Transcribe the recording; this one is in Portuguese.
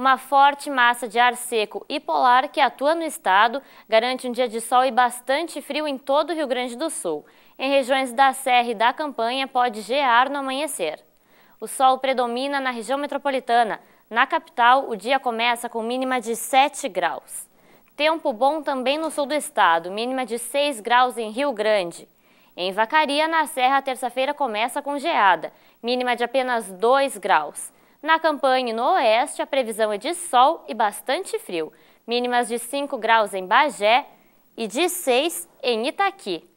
Uma forte massa de ar seco e polar que atua no estado garante um dia de sol e bastante frio em todo o Rio Grande do Sul. Em regiões da Serra e da Campanha pode gear no amanhecer. O sol predomina na região metropolitana. Na capital, o dia começa com mínima de 7 graus. Tempo bom também no sul do estado, mínima de 6 graus em Rio Grande. Em Vacaria, na Serra, terça-feira começa com geada, mínima de apenas 2 graus. Na campanha no oeste, a previsão é de sol e bastante frio, mínimas de 5 graus em Bagé e de 6 em Itaqui.